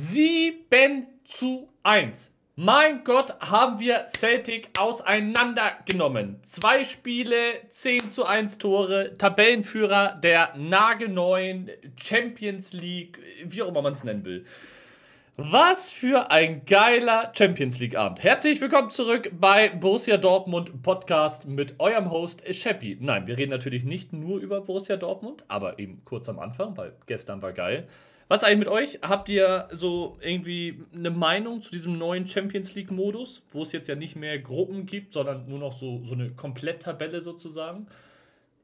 7 zu 1. Mein Gott, haben wir Celtic auseinandergenommen. Zwei Spiele, 10 zu 1 Tore, Tabellenführer der nagelneuen Champions League, wie auch immer man es nennen will. Was für ein geiler Champions League Abend. Herzlich willkommen zurück bei Borussia Dortmund Podcast mit eurem Host Sheppy. Nein, wir reden natürlich nicht nur über Borussia Dortmund, aber eben kurz am Anfang, weil gestern war geil. Was ist eigentlich mit euch? Habt ihr so irgendwie eine Meinung zu diesem neuen Champions League-Modus, wo es jetzt ja nicht mehr Gruppen gibt, sondern nur noch so, so eine Kompletttabelle sozusagen?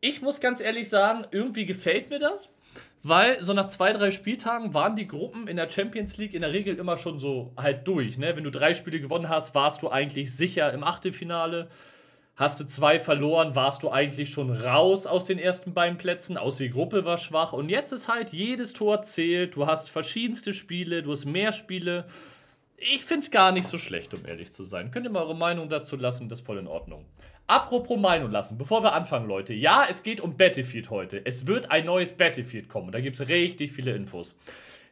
Ich muss ganz ehrlich sagen, irgendwie gefällt mir das, weil so nach zwei, drei Spieltagen waren die Gruppen in der Champions League in der Regel immer schon so halt durch. Ne? Wenn du drei Spiele gewonnen hast, warst du eigentlich sicher im Achtelfinale Hast du zwei verloren, warst du eigentlich schon raus aus den ersten beiden Plätzen, aus die Gruppe war schwach und jetzt ist halt jedes Tor zählt. Du hast verschiedenste Spiele, du hast mehr Spiele. Ich finde es gar nicht so schlecht, um ehrlich zu sein. Könnt ihr mal eure Meinung dazu lassen, das ist voll in Ordnung. Apropos Meinung lassen, bevor wir anfangen, Leute. Ja, es geht um Battlefield heute. Es wird ein neues Battlefield kommen. Da gibt es richtig viele Infos.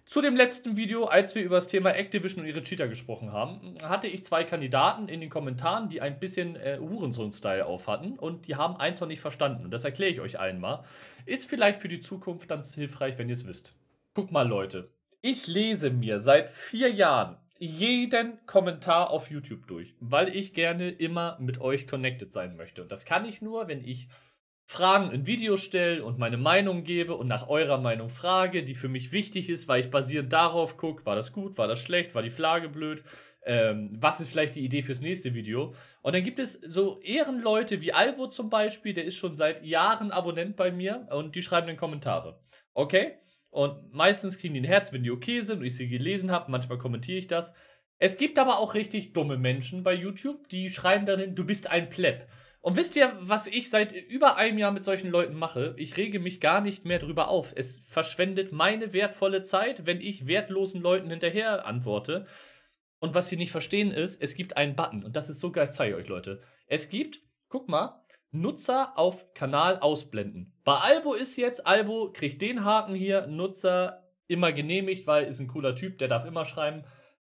Zu dem letzten Video, als wir über das Thema Activision und ihre Cheater gesprochen haben, hatte ich zwei Kandidaten in den Kommentaren, die ein bisschen äh, Hurensohn-Style auf hatten und die haben eins noch nicht verstanden. Und das erkläre ich euch einmal. Ist vielleicht für die Zukunft ganz hilfreich, wenn ihr es wisst. Guck mal, Leute. Ich lese mir seit vier Jahren jeden Kommentar auf YouTube durch, weil ich gerne immer mit euch connected sein möchte. Und das kann ich nur, wenn ich Fragen in Videos stelle und meine Meinung gebe und nach eurer Meinung frage, die für mich wichtig ist, weil ich basierend darauf gucke, war das gut, war das schlecht, war die Flagge blöd, ähm, was ist vielleicht die Idee fürs nächste Video. Und dann gibt es so Ehrenleute wie Albo zum Beispiel, der ist schon seit Jahren Abonnent bei mir und die schreiben dann Kommentare. Okay? Und meistens kriegen die ein Herz, wenn die okay sind und ich sie gelesen habe. Manchmal kommentiere ich das. Es gibt aber auch richtig dumme Menschen bei YouTube, die schreiben dann, du bist ein Pleb. Und wisst ihr, was ich seit über einem Jahr mit solchen Leuten mache? Ich rege mich gar nicht mehr drüber auf. Es verschwendet meine wertvolle Zeit, wenn ich wertlosen Leuten hinterher antworte. Und was sie nicht verstehen ist, es gibt einen Button. Und das ist so geil, das zeige ich euch, Leute. Es gibt, guck mal, Nutzer auf Kanal ausblenden. Bei Albo ist jetzt, Albo kriegt den Haken hier, Nutzer immer genehmigt, weil ist ein cooler Typ, der darf immer schreiben.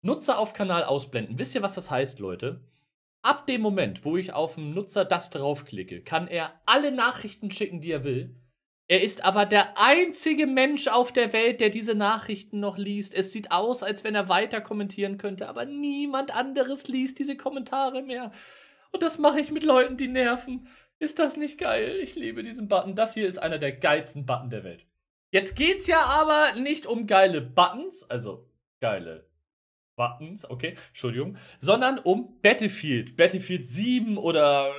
Nutzer auf Kanal ausblenden. Wisst ihr, was das heißt, Leute? Ab dem Moment, wo ich auf dem Nutzer das draufklicke, kann er alle Nachrichten schicken, die er will. Er ist aber der einzige Mensch auf der Welt, der diese Nachrichten noch liest. Es sieht aus, als wenn er weiter kommentieren könnte, aber niemand anderes liest diese Kommentare mehr. Und das mache ich mit Leuten, die nerven. Ist das nicht geil? Ich liebe diesen Button. Das hier ist einer der geilsten Button der Welt. Jetzt geht's ja aber nicht um geile Buttons, also geile Buttons, okay, Entschuldigung, sondern um Battlefield, Battlefield 7 oder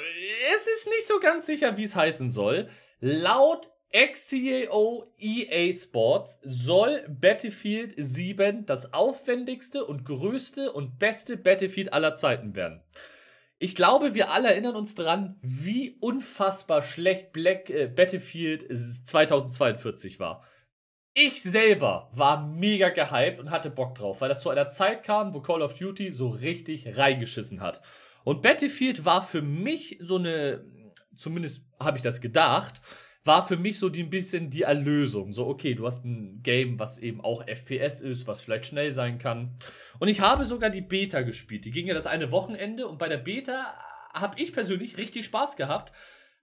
es ist nicht so ganz sicher, wie es heißen soll. Laut XCAO EA Sports soll Battlefield 7 das aufwendigste und größte und beste Battlefield aller Zeiten werden. Ich glaube, wir alle erinnern uns daran, wie unfassbar schlecht Black, äh, Battlefield 2042 war ich selber war mega gehypt und hatte Bock drauf, weil das zu einer Zeit kam, wo Call of Duty so richtig reingeschissen hat. Und Battlefield war für mich so eine, zumindest habe ich das gedacht, war für mich so ein bisschen die Erlösung. So, okay, du hast ein Game, was eben auch FPS ist, was vielleicht schnell sein kann. Und ich habe sogar die Beta gespielt. Die ging ja das eine Wochenende und bei der Beta habe ich persönlich richtig Spaß gehabt.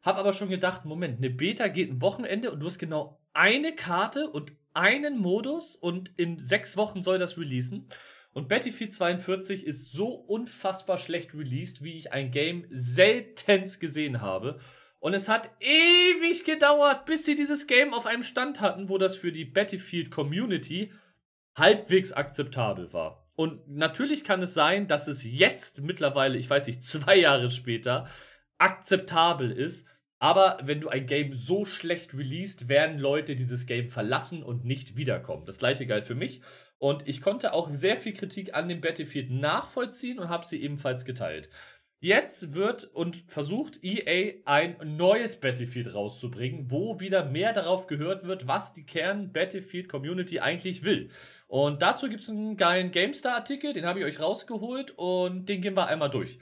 Habe aber schon gedacht, Moment, eine Beta geht ein Wochenende und du hast genau eine Karte und einen Modus und in sechs Wochen soll das releasen. Und Battlefield 42 ist so unfassbar schlecht released, wie ich ein Game seltenst gesehen habe. Und es hat ewig gedauert, bis sie dieses Game auf einem Stand hatten, wo das für die Battlefield Community halbwegs akzeptabel war. Und natürlich kann es sein, dass es jetzt mittlerweile, ich weiß nicht, zwei Jahre später akzeptabel ist. Aber wenn du ein Game so schlecht releast, werden Leute dieses Game verlassen und nicht wiederkommen. Das gleiche galt für mich. Und ich konnte auch sehr viel Kritik an dem Battlefield nachvollziehen und habe sie ebenfalls geteilt. Jetzt wird und versucht EA ein neues Battlefield rauszubringen, wo wieder mehr darauf gehört wird, was die Kern-Battlefield-Community eigentlich will. Und dazu gibt es einen geilen GameStar-Artikel, den habe ich euch rausgeholt und den gehen wir einmal durch.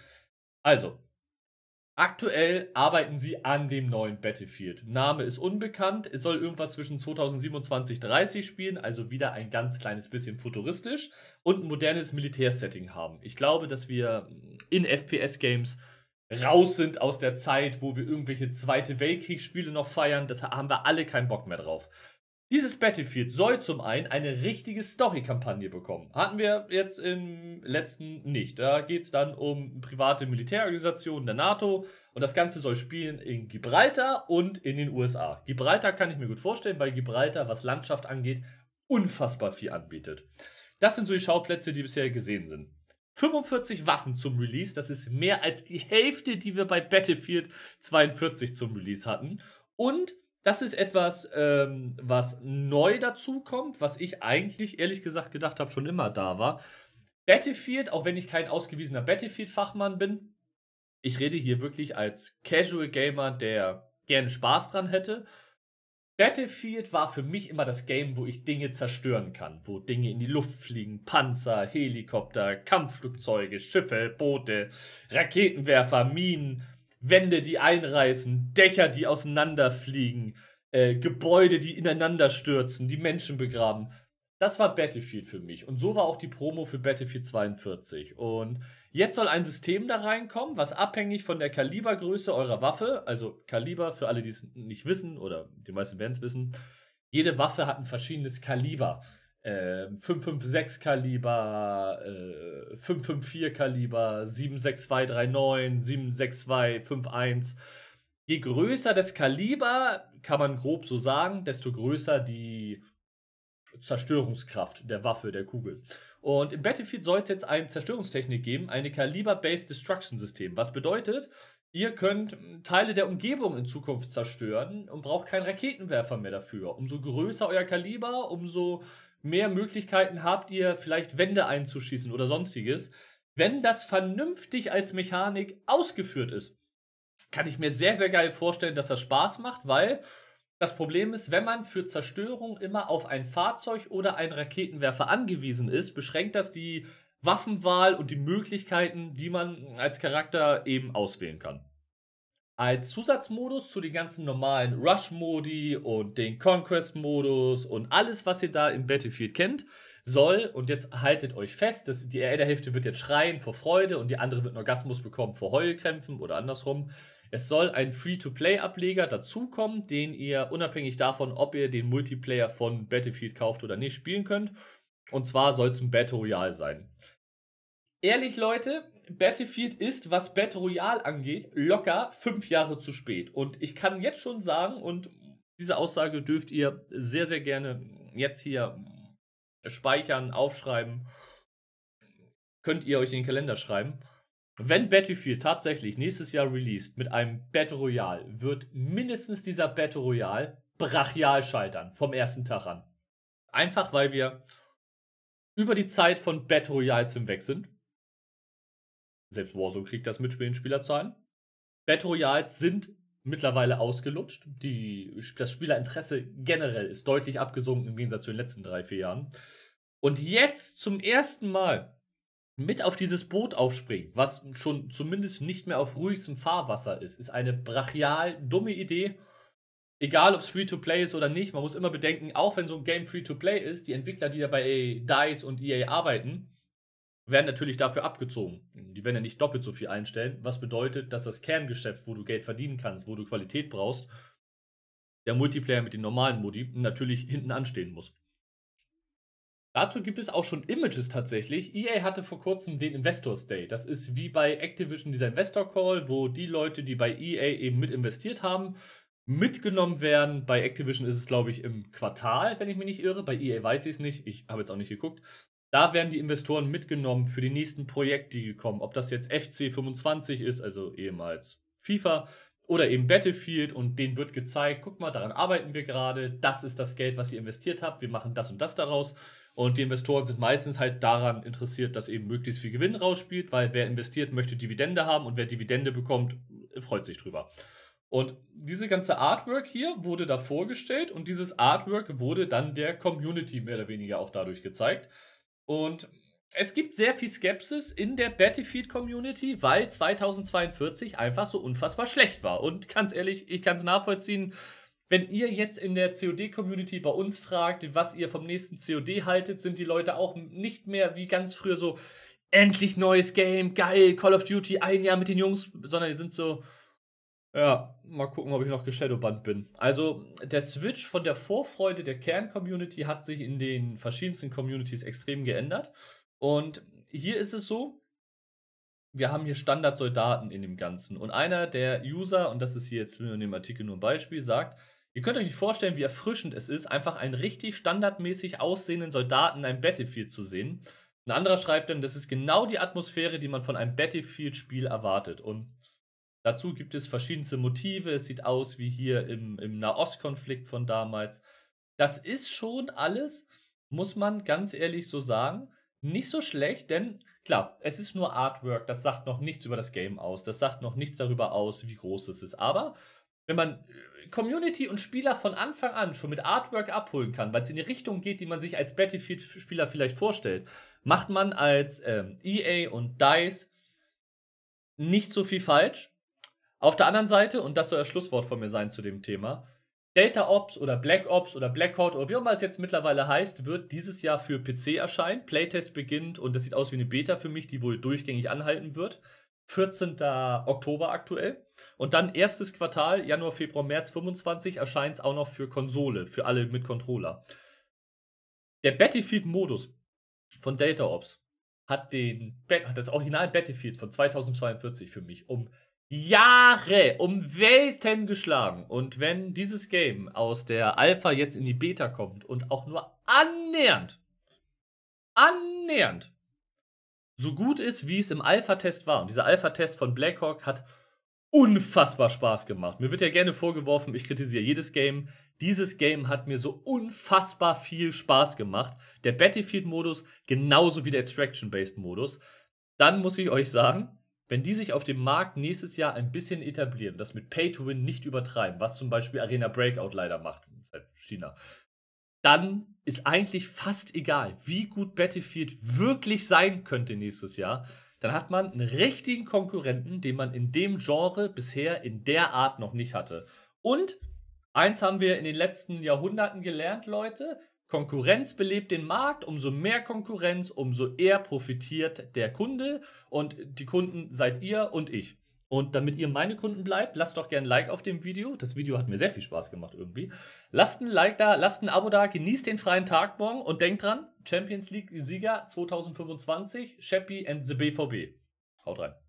Also, Aktuell arbeiten sie an dem neuen Battlefield. Name ist unbekannt. Es soll irgendwas zwischen 2027 30 spielen, also wieder ein ganz kleines bisschen futuristisch und ein modernes Militärsetting haben. Ich glaube, dass wir in FPS-Games raus sind aus der Zeit, wo wir irgendwelche Zweite Weltkriegsspiele noch feiern. Das haben wir alle keinen Bock mehr drauf. Dieses Battlefield soll zum einen eine richtige Story-Kampagne bekommen. Hatten wir jetzt im letzten nicht. Da geht es dann um private Militärorganisationen der NATO und das Ganze soll spielen in Gibraltar und in den USA. Gibraltar kann ich mir gut vorstellen, weil Gibraltar, was Landschaft angeht, unfassbar viel anbietet. Das sind so die Schauplätze, die bisher gesehen sind. 45 Waffen zum Release, das ist mehr als die Hälfte, die wir bei Battlefield 42 zum Release hatten. Und das ist etwas, ähm, was neu dazukommt, was ich eigentlich ehrlich gesagt gedacht habe, schon immer da war. Battlefield, auch wenn ich kein ausgewiesener Battlefield-Fachmann bin, ich rede hier wirklich als Casual Gamer, der gerne Spaß dran hätte. Battlefield war für mich immer das Game, wo ich Dinge zerstören kann, wo Dinge in die Luft fliegen, Panzer, Helikopter, Kampfflugzeuge, Schiffe, Boote, Raketenwerfer, Minen, Wände, die einreißen, Dächer, die auseinanderfliegen, äh, Gebäude, die ineinander stürzen, die Menschen begraben. Das war Battlefield für mich. Und so war auch die Promo für Battlefield 42. Und jetzt soll ein System da reinkommen, was abhängig von der Kalibergröße eurer Waffe, also Kaliber für alle, die es nicht wissen oder die meisten werden es wissen, jede Waffe hat ein verschiedenes Kaliber. 556 ähm, Kaliber, äh, 554 Kaliber, 76239, 76251. Je größer das Kaliber, kann man grob so sagen, desto größer die Zerstörungskraft der Waffe, der Kugel. Und im Battlefield soll es jetzt eine Zerstörungstechnik geben, eine Kaliber-Based Destruction System. Was bedeutet, ihr könnt hm, Teile der Umgebung in Zukunft zerstören und braucht keinen Raketenwerfer mehr dafür. Umso größer euer Kaliber, umso mehr Möglichkeiten habt ihr, vielleicht Wände einzuschießen oder sonstiges. Wenn das vernünftig als Mechanik ausgeführt ist, kann ich mir sehr, sehr geil vorstellen, dass das Spaß macht, weil das Problem ist, wenn man für Zerstörung immer auf ein Fahrzeug oder einen Raketenwerfer angewiesen ist, beschränkt das die Waffenwahl und die Möglichkeiten, die man als Charakter eben auswählen kann als Zusatzmodus zu den ganzen normalen Rush-Modi und den Conquest-Modus und alles, was ihr da im Battlefield kennt, soll, und jetzt haltet euch fest, dass die eine Hälfte wird jetzt schreien vor Freude und die andere wird einen Orgasmus bekommen vor Heulkrämpfen oder andersrum. Es soll ein Free-to-Play-Ableger dazukommen, den ihr unabhängig davon, ob ihr den Multiplayer von Battlefield kauft oder nicht, spielen könnt. Und zwar soll es ein Battle Royale sein ehrlich, Leute, Battlefield ist, was Battle Royale angeht, locker fünf Jahre zu spät. Und ich kann jetzt schon sagen, und diese Aussage dürft ihr sehr, sehr gerne jetzt hier speichern, aufschreiben. Könnt ihr euch in den Kalender schreiben. Wenn Battlefield tatsächlich nächstes Jahr released mit einem Battle Royale, wird mindestens dieser Battle Royale brachial scheitern vom ersten Tag an. Einfach weil wir über die Zeit von Battle Royales hinweg sind selbst Warzone kriegt das mit Spielerzahlen. Battle Royals sind mittlerweile ausgelutscht. Die, das Spielerinteresse generell ist deutlich abgesunken im Gegensatz zu den letzten drei, vier Jahren. Und jetzt zum ersten Mal mit auf dieses Boot aufspringen, was schon zumindest nicht mehr auf ruhigstem Fahrwasser ist, ist eine brachial dumme Idee. Egal, ob es Free-to-Play ist oder nicht, man muss immer bedenken, auch wenn so ein Game Free-to-Play ist, die Entwickler, die da bei DICE und EA arbeiten, werden natürlich dafür abgezogen. Die werden ja nicht doppelt so viel einstellen, was bedeutet, dass das Kerngeschäft, wo du Geld verdienen kannst, wo du Qualität brauchst, der Multiplayer mit den normalen Modi natürlich hinten anstehen muss. Dazu gibt es auch schon Images tatsächlich. EA hatte vor kurzem den Investors Day. Das ist wie bei Activision dieser Investor Call, wo die Leute, die bei EA eben mit investiert haben, mitgenommen werden. Bei Activision ist es, glaube ich, im Quartal, wenn ich mich nicht irre. Bei EA weiß ich es nicht. Ich habe jetzt auch nicht geguckt da werden die Investoren mitgenommen für die nächsten Projekte, die kommen. Ob das jetzt FC25 ist, also ehemals FIFA, oder eben Battlefield und denen wird gezeigt, guck mal, daran arbeiten wir gerade, das ist das Geld, was ihr investiert habt, wir machen das und das daraus. Und die Investoren sind meistens halt daran interessiert, dass eben möglichst viel Gewinn rausspielt, weil wer investiert, möchte Dividende haben und wer Dividende bekommt, freut sich drüber. Und diese ganze Artwork hier wurde da vorgestellt und dieses Artwork wurde dann der Community mehr oder weniger auch dadurch gezeigt. Und es gibt sehr viel Skepsis in der Battlefield-Community, weil 2042 einfach so unfassbar schlecht war. Und ganz ehrlich, ich kann es nachvollziehen, wenn ihr jetzt in der COD-Community bei uns fragt, was ihr vom nächsten COD haltet, sind die Leute auch nicht mehr wie ganz früher so, endlich neues Game, geil, Call of Duty, ein Jahr mit den Jungs, sondern die sind so, ja, mal gucken, ob ich noch geshadowbannt bin. Also, der Switch von der Vorfreude der Kern-Community hat sich in den verschiedensten Communities extrem geändert. Und hier ist es so, wir haben hier Standardsoldaten in dem Ganzen. Und einer der User, und das ist hier jetzt in dem Artikel nur ein Beispiel, sagt, ihr könnt euch nicht vorstellen, wie erfrischend es ist, einfach einen richtig standardmäßig aussehenden Soldaten in einem Battlefield zu sehen. Ein anderer schreibt dann, das ist genau die Atmosphäre, die man von einem Battlefield-Spiel erwartet. Und Dazu gibt es verschiedenste Motive. Es sieht aus wie hier im, im Nahostkonflikt von damals. Das ist schon alles, muss man ganz ehrlich so sagen, nicht so schlecht, denn klar, es ist nur Artwork. Das sagt noch nichts über das Game aus. Das sagt noch nichts darüber aus, wie groß es ist. Aber wenn man äh, Community und Spieler von Anfang an schon mit Artwork abholen kann, weil es in die Richtung geht, die man sich als Battlefield-Spieler vielleicht vorstellt, macht man als ähm, EA und DICE nicht so viel falsch. Auf der anderen Seite, und das soll das Schlusswort von mir sein zu dem Thema, Delta Ops oder Black Ops oder Black Blackout oder wie auch immer es jetzt mittlerweile heißt, wird dieses Jahr für PC erscheinen. Playtest beginnt und das sieht aus wie eine Beta für mich, die wohl durchgängig anhalten wird. 14. Oktober aktuell. Und dann erstes Quartal, Januar, Februar, März 25 erscheint es auch noch für Konsole, für alle mit Controller. Der Battlefield-Modus von Delta Ops hat den, das Original Battlefield von 2042 für mich um Jahre um Welten geschlagen. Und wenn dieses Game aus der Alpha jetzt in die Beta kommt und auch nur annähernd, annähernd so gut ist, wie es im Alpha-Test war, und dieser Alpha-Test von Blackhawk hat unfassbar Spaß gemacht. Mir wird ja gerne vorgeworfen, ich kritisiere jedes Game. Dieses Game hat mir so unfassbar viel Spaß gemacht. Der Battlefield-Modus genauso wie der Extraction-Based-Modus. Dann muss ich euch sagen, wenn die sich auf dem Markt nächstes Jahr ein bisschen etablieren, das mit Pay to Win nicht übertreiben, was zum Beispiel Arena Breakout leider macht, seit China, dann ist eigentlich fast egal, wie gut Battlefield wirklich sein könnte nächstes Jahr. Dann hat man einen richtigen Konkurrenten, den man in dem Genre bisher in der Art noch nicht hatte. Und eins haben wir in den letzten Jahrhunderten gelernt, Leute, Konkurrenz belebt den Markt, umso mehr Konkurrenz, umso eher profitiert der Kunde und die Kunden seid ihr und ich. Und damit ihr meine Kunden bleibt, lasst doch gerne ein Like auf dem Video. Das Video hat mir sehr viel Spaß gemacht irgendwie. Lasst ein Like da, lasst ein Abo da, genießt den freien Tag morgen und denkt dran, Champions League Sieger 2025, Sheppy and the BVB. Haut rein.